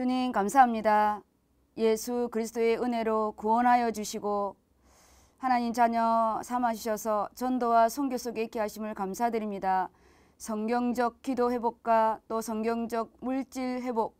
주님 감사합니다. 예수 그리스도의 은혜로 구원하여 주시고 하나님 자녀 삼아 주셔서 전도와 선교 속에 있게 하심을 감사드립니다. 성경적 기도 회복과 또 성경적 물질 회복,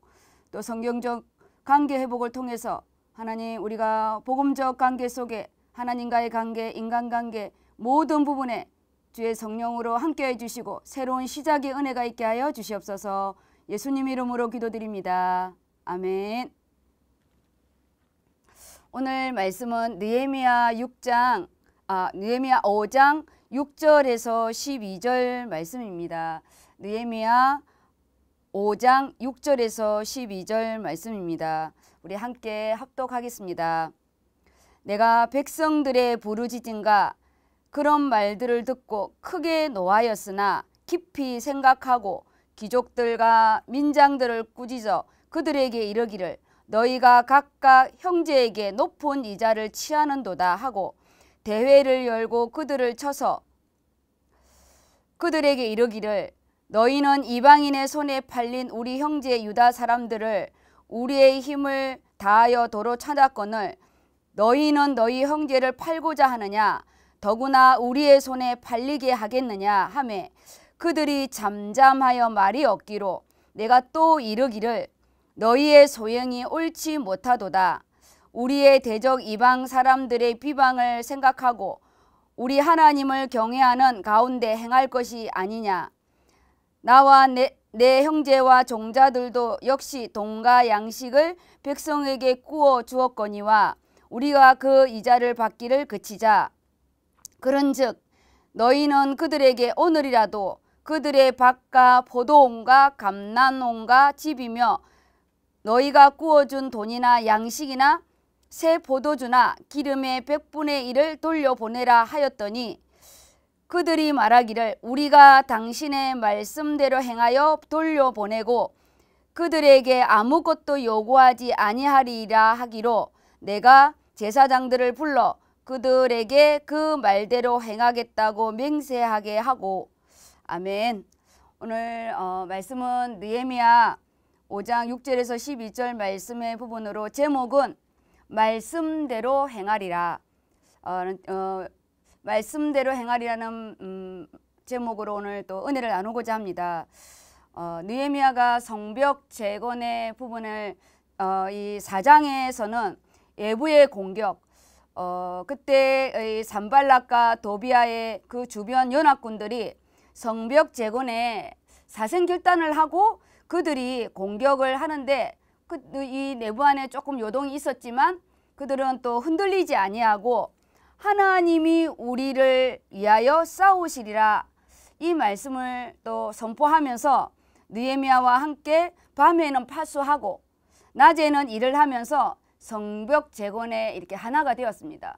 또 성경적 관계 회복을 통해서 하나님 우리가 복음적 관계 속에 하나님과의 관계, 인간관계 모든 부분에 주의 성령으로 함께해 주시고 새로운 시작의 은혜가 있게 하여 주시옵소서. 예수님 이름으로 기도드립니다. 아멘. 오늘 말씀은 느헤미야 6장 아, 느헤미야 5장 6절에서 12절 말씀입니다. 느헤미야 5장 6절에서 12절 말씀입니다. 우리 함께 합독하겠습니다. 내가 백성들의 부르짖음과 그런 말들을 듣고 크게 노하였으나 깊이 생각하고 귀족들과 민장들을 꾸짖어 그들에게 이르기를 너희가 각각 형제에게 높은 이자를 취하는도다 하고 대회를 열고 그들을 쳐서 그들에게 이르기를 너희는 이방인의 손에 팔린 우리 형제 유다 사람들을 우리의 힘을 다하여 도로 찾았거늘 너희는 너희 형제를 팔고자 하느냐 더구나 우리의 손에 팔리게 하겠느냐 하매 그들이 잠잠하여 말이 없기로 내가 또 이르기를 너희의 소행이 옳지 못하도다. 우리의 대적 이방 사람들의 비방을 생각하고 우리 하나님을 경외하는 가운데 행할 것이 아니냐. 나와 내, 내 형제와 종자들도 역시 돈과 양식을 백성에게 구워 주었거니와 우리가 그 이자를 받기를 그치자. 그런즉 너희는 그들에게 오늘이라도 그들의 밭과 포도원과 감난원과 집이며 너희가 구워준 돈이나 양식이나 새 보도주나 기름의 백분의 일을 돌려보내라 하였더니 그들이 말하기를 우리가 당신의 말씀대로 행하여 돌려보내고 그들에게 아무것도 요구하지 아니하리라 하기로 내가 제사장들을 불러 그들에게 그 말대로 행하겠다고 맹세하게 하고 아멘 오늘 어, 말씀은 느헤미야 5장 6절에서 12절 말씀의 부분으로 제목은 말씀대로 행하리라. 어, 어, 말씀대로 행하리라는 음, 제목으로 오늘 또 은혜를 나누고자 합니다. 어, 느헤미야가 성벽 재건의 부분을 어, 이 4장에서는 예부의 공격, 어, 그때의 산발락과 도비아의 그 주변 연합군들이 성벽 재건에 사생결단을 하고 그들이 공격을 하는데 그, 이 내부 안에 조금 요동이 있었지만 그들은 또 흔들리지 아니하고 하나님이 우리를 위하여 싸우시리라 이 말씀을 또 선포하면서 느헤미야와 함께 밤에는 파수하고 낮에는 일을 하면서 성벽 재건에 이렇게 하나가 되었습니다.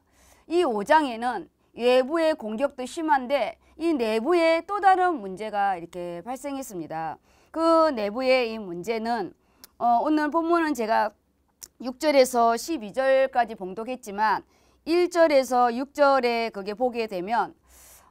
이 5장에는 외부의 공격도 심한데 이 내부에 또 다른 문제가 이렇게 발생했습니다. 그 내부의 이 문제는 어, 오늘 본문은 제가 6절에서 12절까지 봉독했지만 1절에서 6절에 그게 보게 되면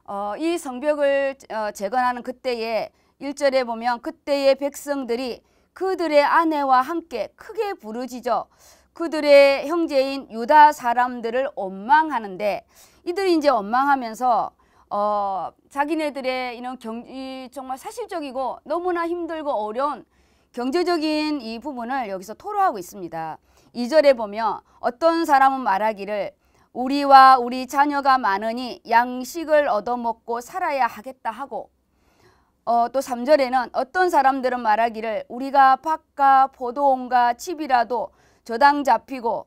어, 이 성벽을 어, 재건하는 그때에 1절에 보면 그때의 백성들이 그들의 아내와 함께 크게 부르짖어 그들의 형제인 유다 사람들을 원망하는데 이들이 이제 원망하면서 어, 자기네들의 이런 경, 이 정말 사실적이고 너무나 힘들고 어려운 경제적인 이 부분을 여기서 토로하고 있습니다. 이절에 보면 어떤 사람은 말하기를 우리와 우리 자녀가 많으니 양식을 얻어먹고 살아야 하겠다 하고 어, 또 3절에는 어떤 사람들은 말하기를 우리가 밭과 포도원과 집이라도 저당 잡히고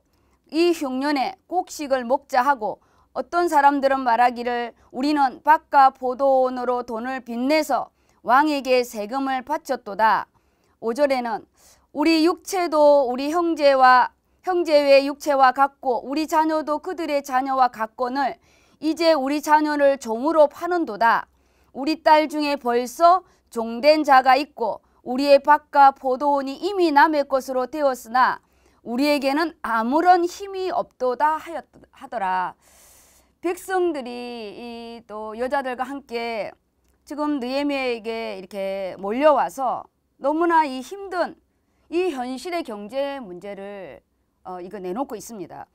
이 흉년에 곡식을 먹자 하고 어떤 사람들은 말하기를 우리는 바깥 포도원으로 돈을 빚내서 왕에게 세금을 바쳤도다. 5절에는 우리 육체도 우리 형제와 형제의 육체와 같고 우리 자녀도 그들의 자녀와 같거늘 이제 우리 자녀를 종으로 파는도다. 우리 딸 중에 벌써 종된 자가 있고 우리의 밭과 포도원이 이미 남의 것으로 되었으나 우리에게는 아무런 힘이 없도다 하였, 하더라. 백성들이 이 또 여자들과 함께 지금 느에미야에게 이렇게 몰려와서 너무나 이 힘든 이 현실의 경제 문제를 어, 이거 내놓고 있습니다.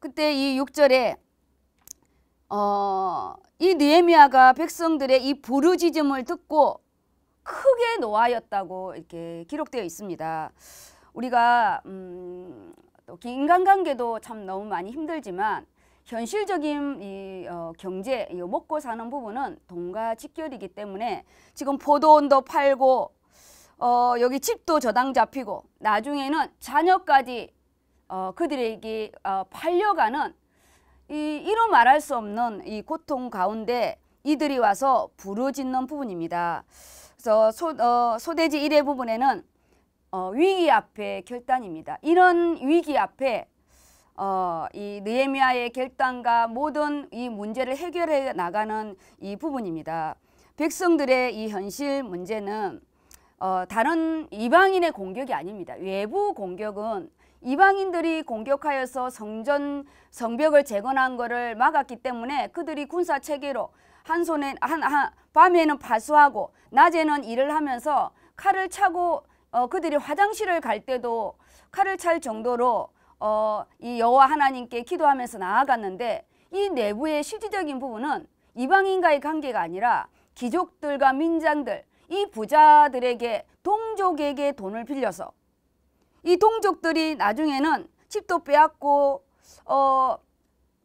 그때 이 6절에 어, 이 느헤미야가 백성들의 이 부르짖음을 듣고 크게 노하였다고 이렇게 기록되어 있습니다. 우리가 음, 또 인간관계도 참 너무 많이 힘들지만 현실적인 이 어, 경제 이 먹고 사는 부분은 동과 직결이기 때문에 지금 포도원도 팔고 어, 여기 집도 저당 잡히고 나중에는 자녀까지 어, 그들에게 어, 팔려가는 이 이로 말할 수 없는 이 고통 가운데 이들이 와서 부르짖는 부분입니다. 그래서 소, 어, 소대지 1회 부분에는 어, 위기 앞에 결단입니다. 이런 위기 앞에 어, 이느에미아의 결단과 모든 이 문제를 해결해 나가는 이 부분입니다. 백성들의 이 현실 문제는 어, 다른 이방인의 공격이 아닙니다. 외부 공격은 이방인들이 공격하여서 성전 성벽을 재건한 것을 막았기 때문에 그들이 군사 체계로 한 손에 한, 한 밤에는 파수하고 낮에는 일을 하면서 칼을 차고 어, 그들이 화장실을 갈 때도 칼을 찰 정도로 어, 이 여호와 하나님께 기도하면서 나아갔는데 이 내부의 실질적인 부분은 이방인과의 관계가 아니라 귀족들과 민장들 이 부자들에게 동족에게 돈을 빌려서 이 동족들이 나중에는 집도 빼앗고 어,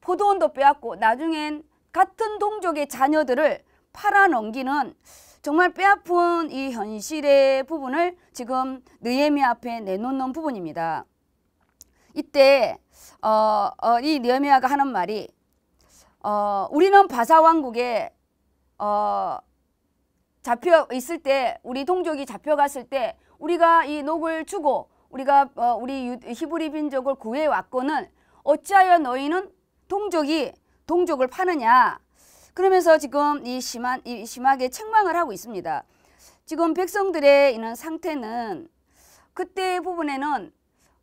포도원도 빼앗고 나중엔 같은 동족의 자녀들을 팔아넘기는 정말 뼈아픈 이 현실의 부분을 지금 느헤미 앞에 내놓는 부분입니다. 이때 어, 어, 이 느헤미야가 하는 말이 어, 우리는 바사 왕국에 어, 잡혀 있을 때 우리 동족이 잡혀갔을 때 우리가 이 녹을 주고 우리가 어, 우리 히브리 민족을 구해 왔고는 어찌하여 너희는 동족이 동족을 파느냐 그러면서 지금 이 심한 이 심하게 책망을 하고 있습니다. 지금 백성들의 이런 상태는 그때 부분에는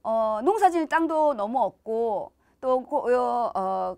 어, 농사질 지 땅도 너무 없고 또 고, 어, 어,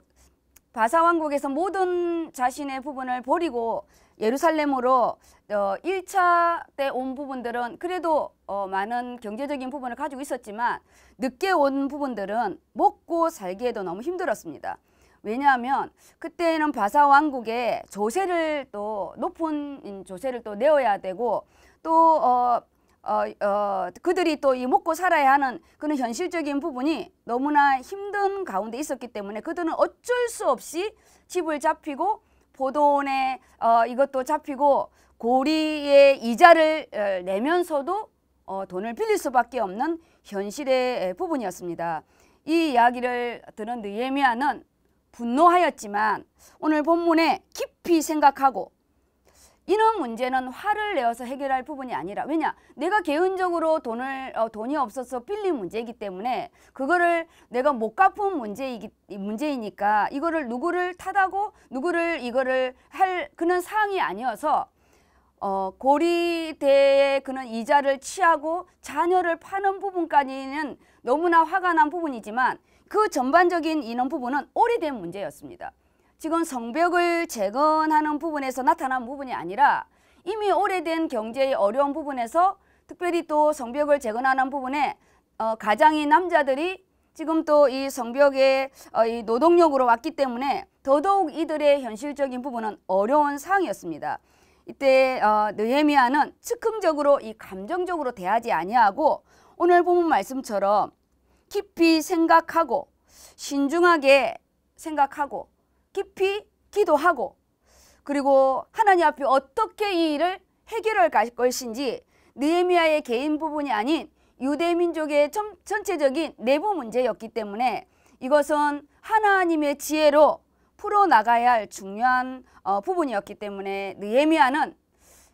바사 왕국에서 모든 자신의 부분을 버리고 예루살렘으로 어, 1차 때 온 부분들은 그래도 어, 많은 경제적인 부분을 가지고 있었지만 늦게 온 부분들은 먹고 살기에도 너무 힘들었습니다. 왜냐하면 그때는 바사 왕국에 조세를 또 높은 조세를 또 내어야 되고 또 어, 어, 어, 그들이 또 이 먹고 살아야 하는 그런 현실적인 부분이 너무나 힘든 가운데 있었기 때문에 그들은 어쩔 수 없이 집을 잡히고 보도원에 어, 이것도 잡히고 고리에 이자를 어, 내면서도 어, 돈을 빌릴 수밖에 없는 현실의 부분이었습니다. 이 이야기를 들은 느헤미야는 분노하였지만 오늘 본문에 깊이 생각하고 이런 문제는 화를 내어서 해결할 부분이 아니라 왜냐 내가 개인적으로 돈을 어, 돈이 없어서 빌린 문제이기 때문에 그거를 내가 못 갚은 문제이기 문제이니까 이거를 누구를 타다고 누구를 이거를 할 그런 사항이 아니어서 어, 고리대에 그는 이자를 취하고 자녀를 파는 부분까지는 너무나 화가 난 부분이지만 그 전반적인 이런 부분은 오래된 문제였습니다. 지금 성벽을 재건하는 부분에서 나타난 부분이 아니라 이미 오래된 경제의 어려운 부분에서 특별히 또 성벽을 재건하는 부분에 어, 가장이 남자들이 지금 또 이 성벽의 어, 이 노동력으로 왔기 때문에 더더욱 이들의 현실적인 부분은 어려운 상황이었습니다. 이때 어, 느헤미야는 즉흥적으로 이 감정적으로 대하지 아니하고 오늘 보면 말씀처럼 깊이 생각하고 신중하게 생각하고 깊이 기도하고 그리고 하나님 앞에 어떻게 이 일을 해결할 것인지 느헤미야의 개인 부분이 아닌 유대 민족의 전체적인 내부 문제였기 때문에 이것은 하나님의 지혜로 풀어 나가야 할 중요한 어, 부분이었기 때문에 느헤미야는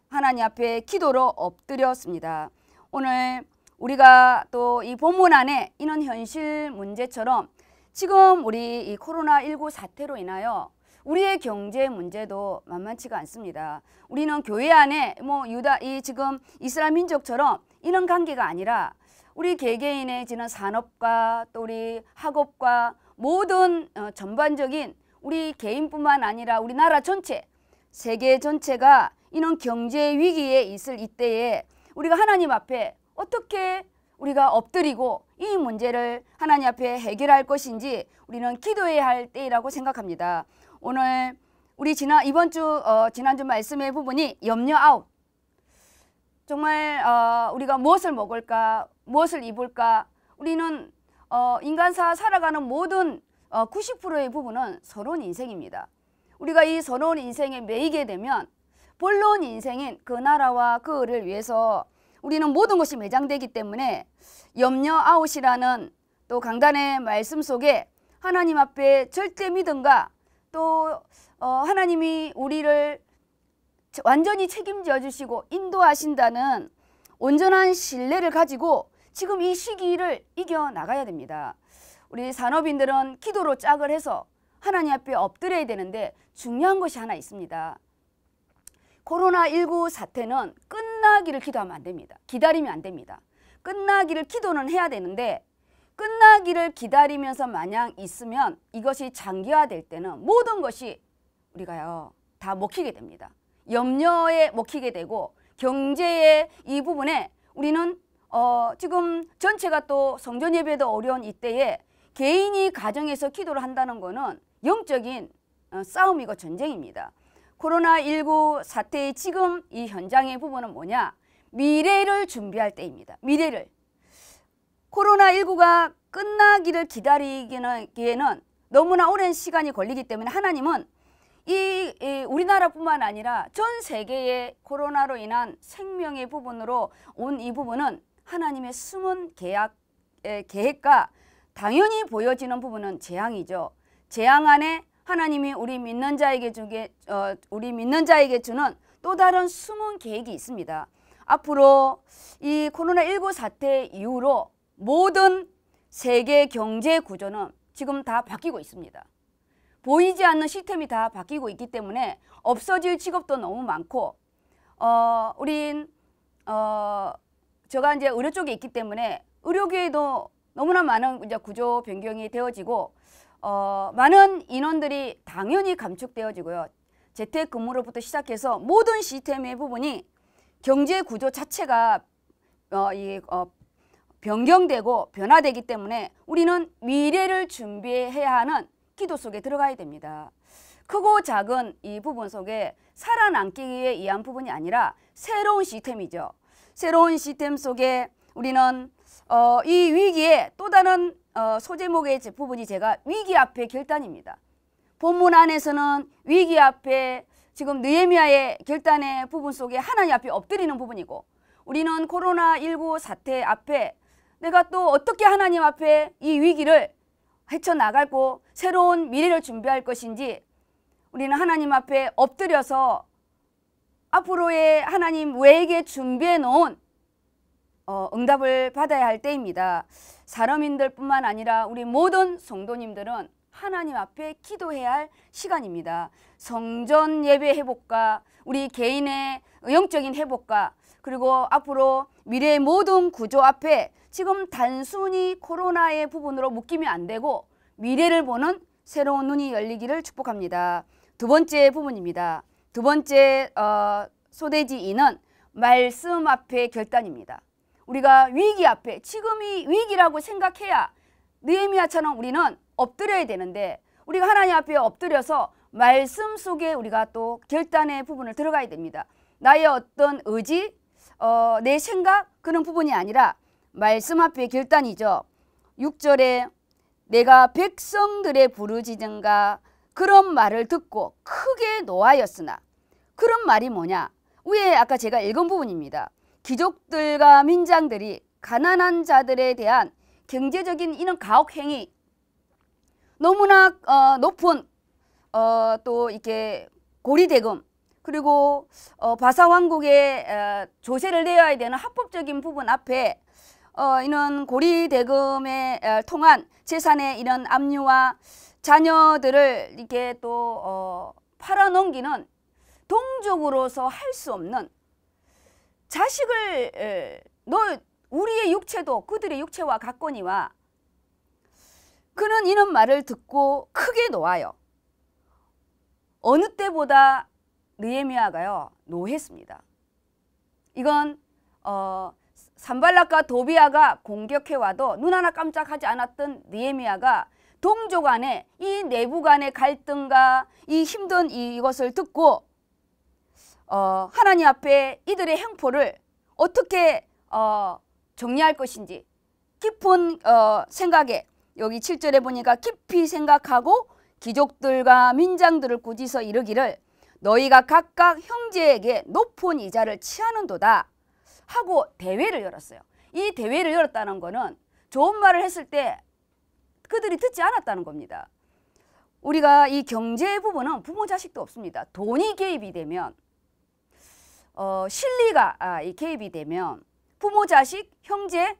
하나님 앞에 기도로 엎드렸습니다. 오늘 우리가 또 이 본문 안에 이런 현실 문제처럼 지금 우리 이 코로나19 사태로 인하여 우리의 경제 문제도 만만치가 않습니다. 우리는 교회 안에 뭐 유다 이 지금 이스라 민족처럼 이런 관계가 아니라 우리 개개인의 지는 산업과 또 우리 학업과 모든 어, 전반적인 우리 개인뿐만 아니라 우리나라 전체 세계 전체가 이런 경제 위기에 있을 이때에 우리가 하나님 앞에 어떻게 우리가 엎드리고 이 문제를 하나님 앞에 해결할 것인지 우리는 기도해야 할때라고 생각합니다. 오늘 우리 지난 이번 주 어, 지난주 말씀의 부분이 염려 아웃. 정말 어, 우리가 무엇을 먹을까, 무엇을 입을까, 우리는 어, 인간사 살아가는 모든 어, 90%의 부분은 서러 인생입니다. 우리가 이서러 인생에 매이게 되면 본론 인생인 그 나라와 그을 위해서 우리는 모든 것이 매장되기 때문에 염려 아웃이라는 또 강단의 말씀 속에 하나님 앞에 절대 믿음과 또 어, 하나님이 우리를 완전히 책임져 주시고 인도하신다는 온전한 신뢰를 가지고 지금 이 시기를 이겨 나가야 됩니다. 우리 산업인들은 기도로 짝을 해서 하나님 앞에 엎드려야 되는데 중요한 것이 하나 있습니다. 코로나19 사태는 끝나기를 기도하면 안 됩니다. 기다리면 안 됩니다. 끝나기를 기도는 해야 되는데 끝나기를 기다리면서 마냥 있으면 이것이 장기화될 때는 모든 것이 우리가요 다 먹히게 됩니다. 염려에 먹히게 되고 경제의 이 부분에 우리는 어, 지금 전체가 또 성전 예배도 어려운 이때에 개인이 가정에서 기도를 한다는 거는 영적인 어, 싸움이고 전쟁입니다. 코로나19 사태의 지금 이 현장의 부분은 뭐냐? 미래를 준비할 때입니다. 미래를. 코로나19가 끝나기를 기다리기에는 너무나 오랜 시간이 걸리기 때문에 하나님은 이, 이 우리나라뿐만 아니라 전 세계의 코로나로 인한 생명의 부분으로 온 이 부분은 하나님의 숨은 계약 계획과 당연히 보여지는 부분은 재앙이죠. 재앙 안에 하나님이 우리 믿는 자에게 주게 어, 우리 믿는 자에게 주는 또 다른 숨은 계획이 있습니다. 앞으로 이 코로나19 사태 이후로 모든 세계 경제 구조는 지금 다 바뀌고 있습니다. 보이지 않는 시스템이 다 바뀌고 있기 때문에 없어질 직업도 너무 많고 어 우린 어 제가 이제 의료 쪽에 있기 때문에 의료계에도 너무나 많은 이제 구조 변경이 되어지고 어, 많은 인원들이 당연히 감축되어지고요. 재택근무로부터 시작해서 모든 시스템의 부분이 경제 구조 자체가 어, 이, 어, 변경되고 변화되기 때문에 우리는 미래를 준비해야 하는 기도 속에 들어가야 됩니다. 크고 작은 이 부분 속에 살아남기 위한 부분이 아니라 새로운 시스템이죠. 새로운 시스템 속에 우리는 어, 이 위기에 또 다른 어, 소제목의 부분이 제가 위기 앞에 결단입니다. 본문 안에서는 위기 앞에 지금 느헤미야의 결단의 부분 속에 하나님 앞에 엎드리는 부분이고 우리는 코로나19 사태 앞에 내가 또 어떻게 하나님 앞에 이 위기를 헤쳐나갈고 새로운 미래를 준비할 것인지 우리는 하나님 앞에 엎드려서 앞으로의 하나님 외에게 준비해 놓은 어, 응답을 받아야 할 때입니다. 사람인들뿐만 아니라 우리 모든 성도님들은 하나님 앞에 기도해야 할 시간입니다. 성전 예배 회복과 우리 개인의 영적인 회복과 그리고 앞으로 미래의 모든 구조 앞에 지금 단순히 코로나의 부분으로 묶이면 안 되고 미래를 보는 새로운 눈이 열리기를 축복합니다. 두 번째 부분입니다. 두 번째 어, 소대지 2는 말씀 앞에 결단입니다. 우리가 위기 앞에 지금이 위기라고 생각해야 느헤미야처럼 우리는 엎드려야 되는데 우리가 하나님 앞에 엎드려서 말씀 속에 우리가 또 결단의 부분을 들어가야 됩니다. 나의 어떤 의지, 어, 내 생각 그런 부분이 아니라 말씀 앞에 결단이죠. 6절에 내가 백성들의 부르짖음과 그런 말을 듣고 크게 노하였으나 그런 말이 뭐냐? 위에 아까 제가 읽은 부분입니다. 귀족들과 민장들이 가난한 자들에 대한 경제적인 이런 가혹행위 너무나 어, 높은 어, 또 이렇게 고리대금 그리고 어, 바사왕국의 어, 조세를 내야 되는 합법적인 부분 앞에 어, 이런 고리대금에 어, 통한 재산의 이런 압류와 자녀들을 이렇게 또 어, 팔아넘기는 동족으로서 할 수 없는 자식을 너 우리의 육체도 그들의 육체와 같거니와 그는 이런 말을 듣고 크게 놓아요. 어느 때보다 느헤미야가요 노했습니다. 이건 어, 산발락과 도비아가 공격해 와도 눈 하나 깜짝하지 않았던 느헤미야가 동족 간의 이 내부 간의 갈등과 이 힘든 이것을 듣고 어, 하나님 앞에 이들의 행포를 어떻게 어, 정리할 것인지 깊은 어, 생각에 여기 7절에 보니까 깊이 생각하고 귀족들과 민장들을 꾸짖서 이르기를 너희가 각각 형제에게 높은 이자를 취하는도다 하고 대회를 열었어요. 이 대회를 열었다는 것은 좋은 말을 했을 때 그들이 듣지 않았다는 겁니다. 우리가 이 경제 부분은 부모 자식도 없습니다. 돈이 개입이 되면 어, 실리가 아, 개입이 되면 부모, 자식, 형제,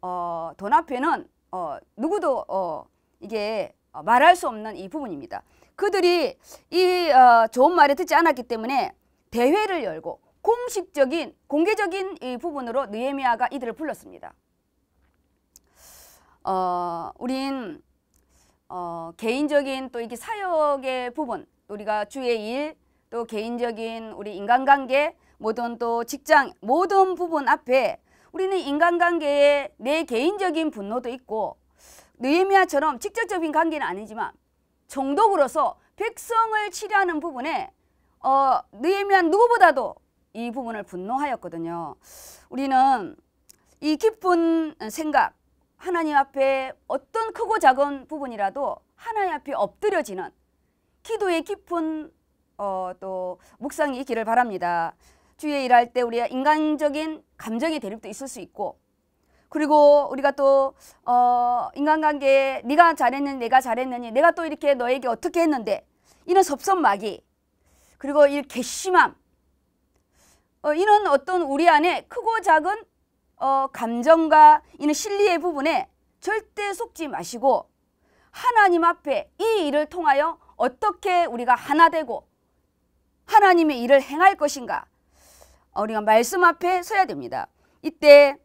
어, 돈 앞에는 어, 누구도 어, 이게 어, 말할 수 없는 이 부분입니다. 그들이 이 어, 좋은 말을 듣지 않았기 때문에 대회를 열고 공식적인 공개적인 이 부분으로 느헤미야가 이들을 불렀습니다. 어, 우린 어, 개인적인 또 이게 사역의 부분 우리가 주의 일또 개인적인 우리 인간관계 모든 또 직장 모든 부분 앞에 우리는 인간관계에 내 개인적인 분노도 있고 느헤미야처럼 직접적인 관계는 아니지만 정독으로서 백성을 치료하는 부분에 어, 느헤미야 누구보다도 이 부분을 분노하였거든요. 우리는 이 깊은 생각 하나님 앞에 어떤 크고 작은 부분이라도 하나님 앞에 엎드려지는 기도의 깊은 어, 또 묵상이 있기를 바랍니다. 주위에 일할 때 우리가 인간적인 감정의 대립도 있을 수 있고 그리고 우리가 또 어, 인간관계에 네가 잘했느니 내가 잘했느니 내가 또 이렇게 너에게 어떻게 했는데 이런 섭섭마귀 그리고 이 괘씸함 어, 이런 어떤 우리 안에 크고 작은 어, 감정과 이런 실리의 부분에 절대 속지 마시고 하나님 앞에 이 일을 통하여 어떻게 우리가 하나 되고 하나님의 일을 행할 것인가? 어, 우리가 말씀 앞에 서야 됩니다. 이때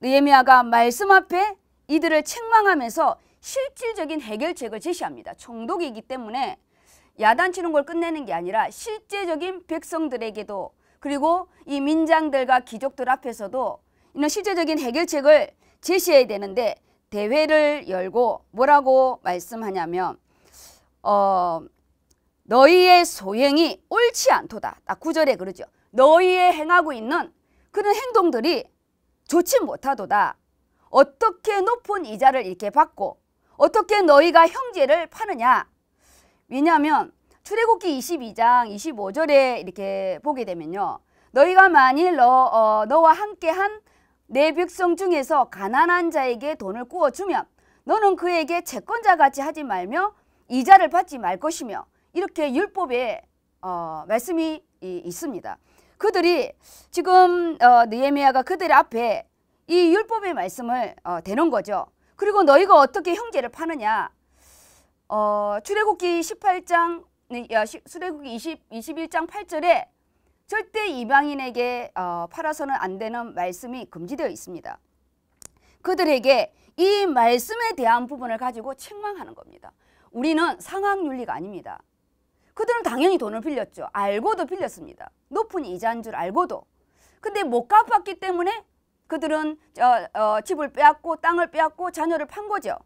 느헤미야가 말씀 앞에 이들을 책망하면서 실질적인 해결책을 제시합니다. 총독이기 때문에 야단치는 걸 끝내는 게 아니라 실제적인 백성들에게도 그리고 이 민장들과 귀족들 앞에서도 이런 실제적인 해결책을 제시해야 되는데 대회를 열고 뭐라고 말씀하냐면 어 너희의 소행이 옳지 않도다. 딱 9절에 그러죠. 너희의 행하고 있는 그런 행동들이 좋지 못하도다. 어떻게 높은 이자를 이렇게 받고 어떻게 너희가 형제를 파느냐. 왜냐하면 출애굽기 22장 25절에 이렇게 보게 되면요. 너희가 만일 너, 어, 너와 함께한 내 백성 중에서 가난한 자에게 돈을 구워주면 너는 그에게 채권자같이 하지 말며 이자를 받지 말 것이며 이렇게 율법에 어, 말씀이 이, 있습니다. 그들이 지금 어, 느헤미야가 그들 앞에 이 율법의 말씀을 어, 대는 거죠. 그리고 너희가 어떻게 형제를 파느냐? 어, 출애굽기 18장 수레국기 20, 21장 8절에 절대 이방인에게 어, 팔아서는 안 되는 말씀이 금지되어 있습니다. 그들에게 이 말씀에 대한 부분을 가지고 책망하는 겁니다. 우리는 상황윤리가 아닙니다. 그들은 당연히 돈을 빌렸죠. 알고도 빌렸습니다. 높은 이자인 줄 알고도. 근데 못 갚았기 때문에 그들은 어, 어, 집을 빼앗고 땅을 빼앗고 자녀를 판 거죠.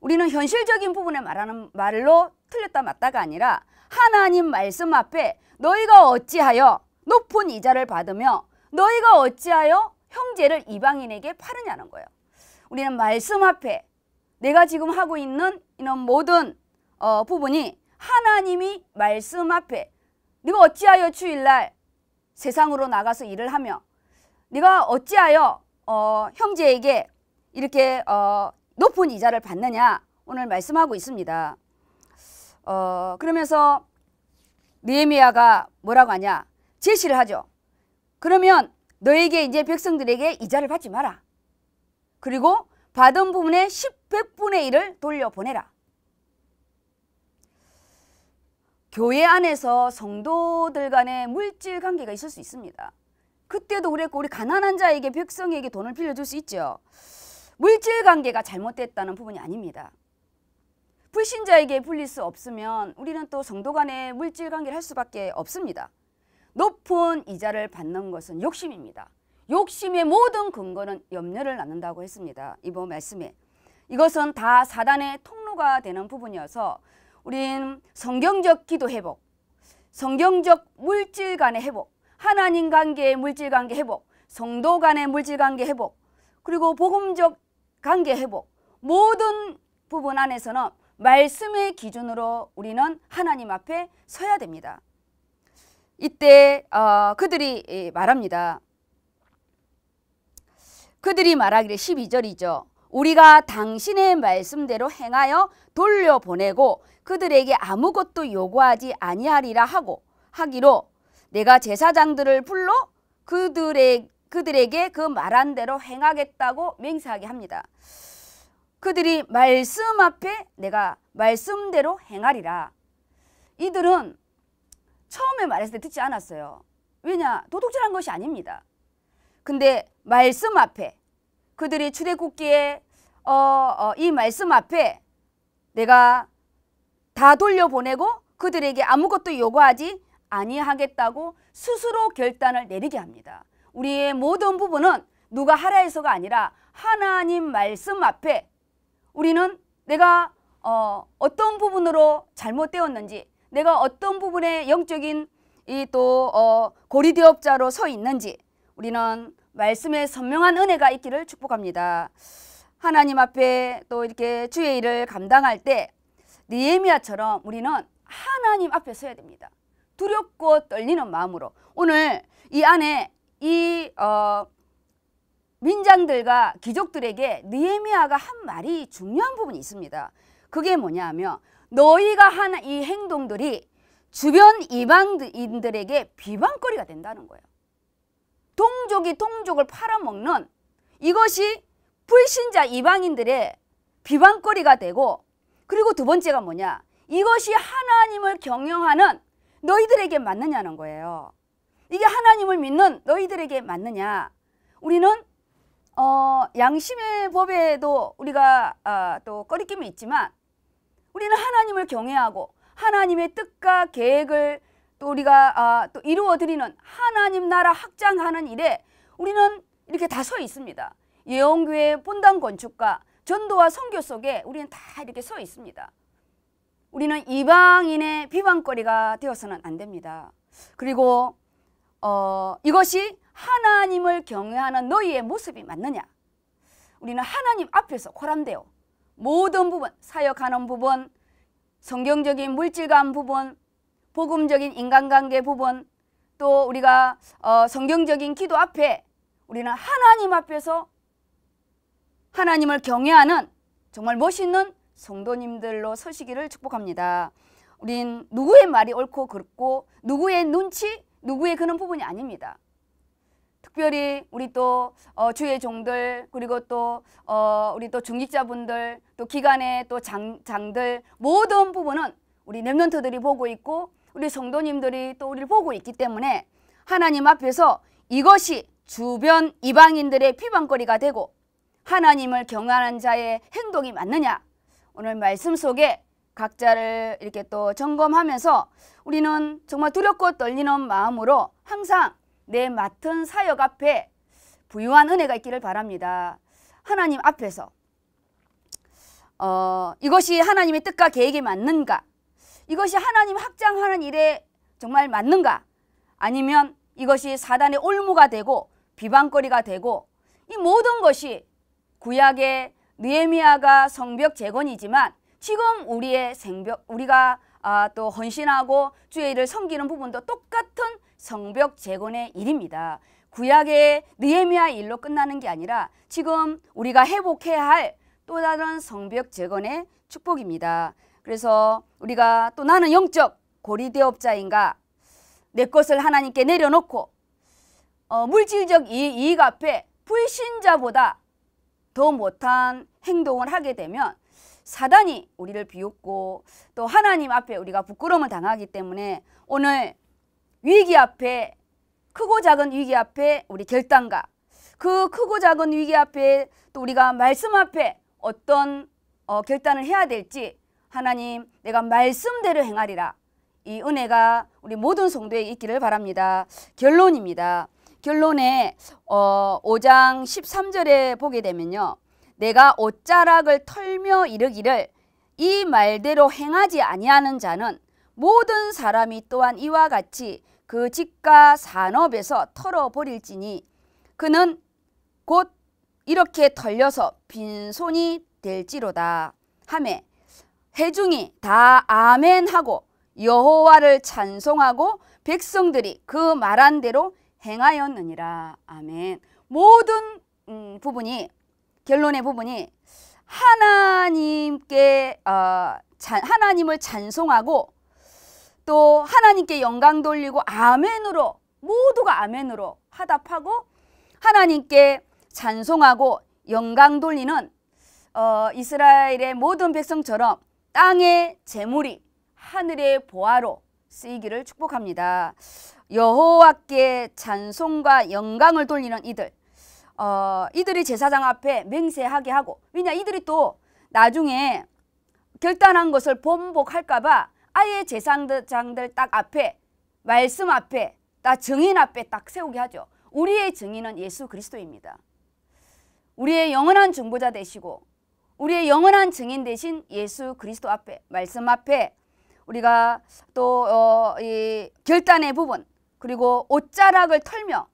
우리는 현실적인 부분에 말하는 말로 틀렸다 맞다가 아니라 하나님 말씀 앞에 너희가 어찌하여 높은 이자를 받으며 너희가 어찌하여 형제를 이방인에게 팔으냐는 거예요. 우리는 말씀 앞에 내가 지금 하고 있는 이런 모든 어, 부분이 하나님이 말씀 앞에 네가 어찌하여 주일날 세상으로 나가서 일을 하며 네가 어찌하여 어, 형제에게 이렇게 어, 높은 이자를 받느냐 오늘 말씀하고 있습니다. 어, 그러면서 느헤미야가 뭐라고 하냐 제시를 하죠. 그러면 너에게 이제 백성들에게 이자를 받지 마라. 그리고 받은 부분의 10, 100분의 1을 돌려보내라. 교회 안에서 성도들 간의 물질 관계가 있을 수 있습니다. 그때도 그랬고 우리 가난한 자에게 백성에게 돈을 빌려줄 수 있죠. 물질 관계가 잘못됐다는 부분이 아닙니다. 불신자에게 불릴 수 없으면 우리는 또 성도 간의 물질 관계를 할 수밖에 없습니다. 높은 이자를 받는 것은 욕심입니다. 욕심의 모든 근거는 염려를 낳는다고 했습니다. 이번 말씀에. 이것은 다 사단의 통로가 되는 부분이어서 우린 성경적 기도 회복, 성경적 물질 간의 회복, 하나님 관계의 물질 관계 회복, 성도 간의 물질 관계 회복, 그리고 복음적 관계 회복, 모든 부분 안에서는 말씀의 기준으로 우리는 하나님 앞에 서야 됩니다. 이때 어, 그들이 말합니다. 그들이 말하기를 12절이죠. 우리가 당신의 말씀대로 행하여 돌려보내고 그들에게 아무것도 요구하지 아니하리라 하고 하기로 내가 제사장들을 불러 그들의 그들에게 그 말한 대로 행하겠다고 맹세하게 합니다. 그들이 말씀 앞에 내가 말씀대로 행하리라. 이들은 처음에 말했을 때 듣지 않았어요. 왜냐? 도둑질한 것이 아닙니다. 근데 말씀 앞에 그들이 출애굽기에 어, 어, 이 말씀 앞에 내가 다 돌려보내고 그들에게 아무것도 요구하지 아니하겠다고 스스로 결단을 내리게 합니다. 우리의 모든 부분은 누가 하라 해서가 아니라 하나님 말씀 앞에 우리는 내가 어, 어떤 부분으로 잘못되었는지 내가 어떤 부분에 영적인 이또 어, 고리대업자로 서 있는지 우리는 말씀에 선명한 은혜가 있기를 축복합니다. 하나님 앞에 또 이렇게 주의 일을 감당할 때 니에미아처럼 우리는 하나님 앞에 서야 됩니다. 두렵고 떨리는 마음으로 오늘 이 안에 이 어, 민장들과 귀족들에게 느헤미야가 한 말이 중요한 부분이 있습니다. 그게 뭐냐 하면 너희가 한 이 행동들이 주변 이방인들에게 비방거리가 된다는 거예요. 동족이 동족을 팔아먹는 이것이 불신자 이방인들의 비방거리가 되고 그리고 두 번째가 뭐냐 이것이 하나님을 경영하는 너희들에게 맞느냐는 거예요 이게 하나님을 믿는 너희들에게 맞느냐 우리는 어, 양심의 법에도 우리가 어, 또 꺼리낌이 있지만 우리는 하나님을 경외하고 하나님의 뜻과 계획을 또 우리가 아, 또 이루어드리는 하나님 나라 확장하는 일에 우리는 이렇게 다 서 있습니다. 예언교회 본당 건축과 전도와 선교 속에 우리는 다 이렇게 서 있습니다. 우리는 이방인의 비방거리가 되어서는 안 됩니다. 그리고 어, 이것이 하나님을 경외하는 너희의 모습이 맞느냐? 우리는 하나님 앞에서 고람되어 모든 부분, 사역하는 부분, 성경적인 물질감 부분, 복음적인 인간관계 부분 또 우리가 어, 성경적인 기도 앞에 우리는 하나님 앞에서 하나님을 경외하는 정말 멋있는 성도님들로 서시기를 축복합니다. 우린 누구의 말이 옳고 그렇고 누구의 눈치 누구의 그런 부분이 아닙니다. 특별히 우리 또 어, 주의 종들 그리고 또 어, 우리 또 중직자분들 또 기관의 또 장, 장들 모든 부분은 우리 랩런트들이 보고 있고 우리 성도님들이 또 우리를 보고 있기 때문에 하나님 앞에서 이것이 주변 이방인들의 피방거리가 되고 하나님을 경외하는 자의 행동이 맞느냐 오늘 말씀 속에 각자를 이렇게 또 점검하면서 우리는 정말 두렵고 떨리는 마음으로 항상 내 맡은 사역 앞에 부유한 은혜가 있기를 바랍니다. 하나님 앞에서 어, 이것이 하나님의 뜻과 계획이 맞는가 이것이 하나님 확장하는 일에 정말 맞는가? 아니면 이것이 사단의 올무가 되고 비방거리가 되고 이 모든 것이 구약의 느헤미야가 성벽 재건이지만 지금 우리의 생벽 우리가 아, 또 헌신하고 주의 일을 섬기는 부분도 똑같은 성벽 재건의 일입니다. 구약의 느헤미야 일로 끝나는 게 아니라 지금 우리가 회복해야 할 또 다른 성벽 재건의 축복입니다. 그래서 우리가 또 나는 영적 고리대업자인가 내 것을 하나님께 내려놓고 어, 물질적 이익 앞에 불신자보다 더 못한 행동을 하게 되면 사단이 우리를 비웃고 또 하나님 앞에 우리가 부끄러움을 당하기 때문에 오늘 위기 앞에 크고 작은 위기 앞에 우리 결단과 그 크고 작은 위기 앞에 또 우리가 말씀 앞에 어떤 어, 결단을 해야 될지 하나님 내가 말씀대로 행하리라. 이 은혜가 우리 모든 성도에 있기를 바랍니다. 결론입니다. 결론에 어, 5장 13절에 보게 되면요. 내가 옷자락을 털며 이르기를 이 말대로 행하지 아니하는 자는 모든 사람이 또한 이와 같이 그 집과 산업에서 털어버릴지니 그는 곧 이렇게 털려서 빈손이 될지로다. 함에 회중이 다 아멘하고 여호와를 찬송하고 백성들이 그 말한 대로 행하였느니라. 아멘. 모든 음, 부분이 결론의 부분이 하나님께 어, 찬, 하나님을 찬송하고 또 하나님께 영광 돌리고 아멘으로 모두가 아멘으로 화답하고 하나님께 찬송하고 영광 돌리는 어, 이스라엘의 모든 백성처럼 땅의 재물이 하늘의 보화로 쓰이기를 축복합니다. 여호와께 찬송과 영광을 돌리는 이들 어, 이들이 제사장 앞에 맹세하게 하고 왜냐 이들이 또 나중에 결단한 것을 번복할까봐 아예 제사장들 딱 앞에 말씀 앞에 딱 증인 앞에 딱 세우게 하죠. 우리의 증인은 예수 그리스도입니다. 우리의 영원한 중보자 되시고 우리의 영원한 증인 대신 예수 그리스도 앞에 말씀 앞에 우리가 또 어, 결단의 부분 그리고 옷자락을 털며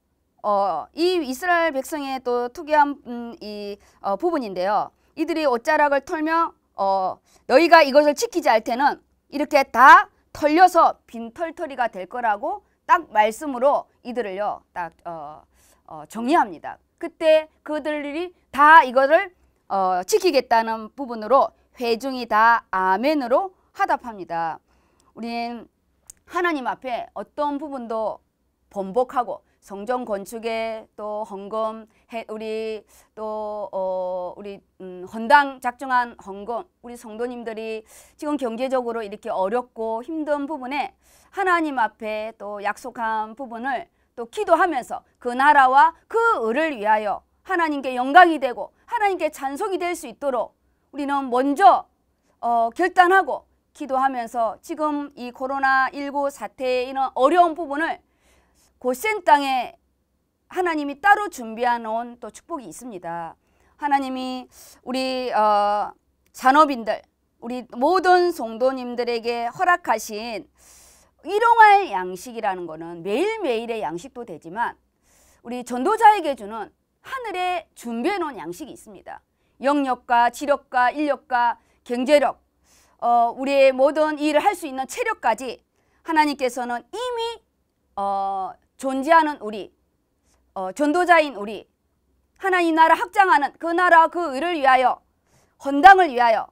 어, 이 이스라엘 백성의 또 특이한 음, 이 어, 부분인데요. 이들이 옷자락을 털며 어, 너희가 이것을 지키지 않을 때는 이렇게 다 털려서 빈털터리가 될 거라고 딱 말씀으로 이들을요 딱 어, 어, 정리합니다. 그때 그들이 다이것을 어, 지키겠다는 부분으로 회중이 다 아멘으로 화답합니다. 우리는 하나님 앞에 어떤 부분도 번복하고 성전 건축에 또 헌금 우리 또 어, 우리 음, 헌당 작정한 헌금 우리 성도님들이 지금 경제적으로 이렇게 어렵고 힘든 부분에 하나님 앞에 또 약속한 부분을 또 기도하면서 그 나라와 그 을을 위하여 하나님께 영광이 되고 하나님께 찬송이 될 수 있도록 우리는 먼저 어, 결단하고 기도하면서 지금 이 코로나19 사태의 이는 어려운 부분을 고센 땅에 하나님이 따로 준비해 놓은 또 축복이 있습니다. 하나님이 우리 어, 산업인들, 우리 모든 성도님들에게 허락하신 일용할 양식이라는 것은 매일매일의 양식도 되지만 우리 전도자에게 주는 하늘에 준비해 놓은 양식이 있습니다. 영역과 지력과 인력과 경제력, 어, 우리의 모든 일을 할 수 있는 체력까지 하나님께서는 이미 어, 존재하는 우리, 어, 전도자인 우리, 하나님 나라 확장하는 그 나라 그 의를 위하여 헌당을 위하여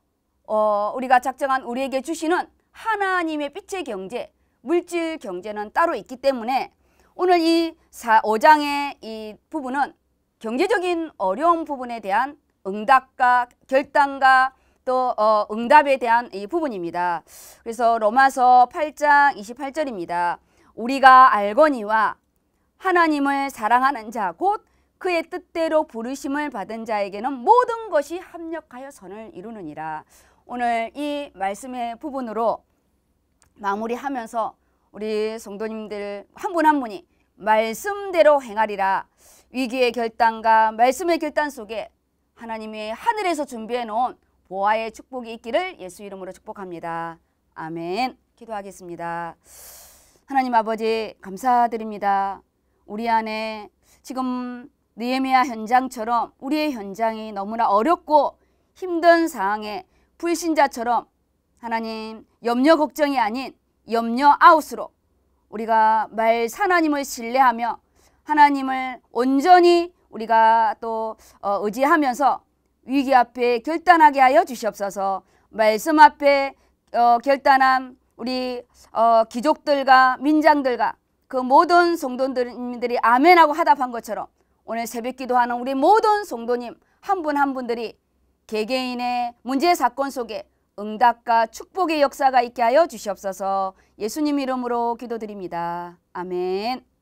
어, 우리가 작정한 우리에게 주시는 하나님의 빛의 경제, 물질 경제는 따로 있기 때문에 오늘 이 5장의 이 부분은 경제적인 어려운 부분에 대한 응답과 결단과 또 어, 응답에 대한 이 부분입니다. 그래서 로마서 8장 28절입니다. 우리가 알거니와 하나님을 사랑하는 자 곧 그의 뜻대로 부르심을 받은 자에게는 모든 것이 합력하여 선을 이루느니라. 오늘 이 말씀의 부분으로 마무리하면서 우리 성도님들 한 분한 한 분이 말씀대로 행하리라 위기의 결단과 말씀의 결단 속에 하나님이 하늘에서 준비해 놓은 보아의 축복이 있기를 예수 이름으로 축복합니다. 아멘. 기도하겠습니다. 하나님 아버지 감사드립니다. 우리 안에 지금 느헤미야 현장처럼 우리의 현장이 너무나 어렵고 힘든 상황에 불신자처럼 하나님 염려 걱정이 아닌 염려 아웃으로 우리가 말하나님을 신뢰하며 하나님을 온전히 우리가 또 어, 의지하면서 위기 앞에 결단하게 하여 주시옵소서 말씀 앞에 어, 결단함 우리 어, 귀족들과 민장들과 그 모든 성도님들이 아멘하고 하답한 것처럼 오늘 새벽 기도하는 우리 모든 성도님 한 분한 한 분들이 개개인의 문제 사건 속에 응답과 축복의 역사가 있게 하여 주시옵소서 예수님 이름으로 기도드립니다. 아멘.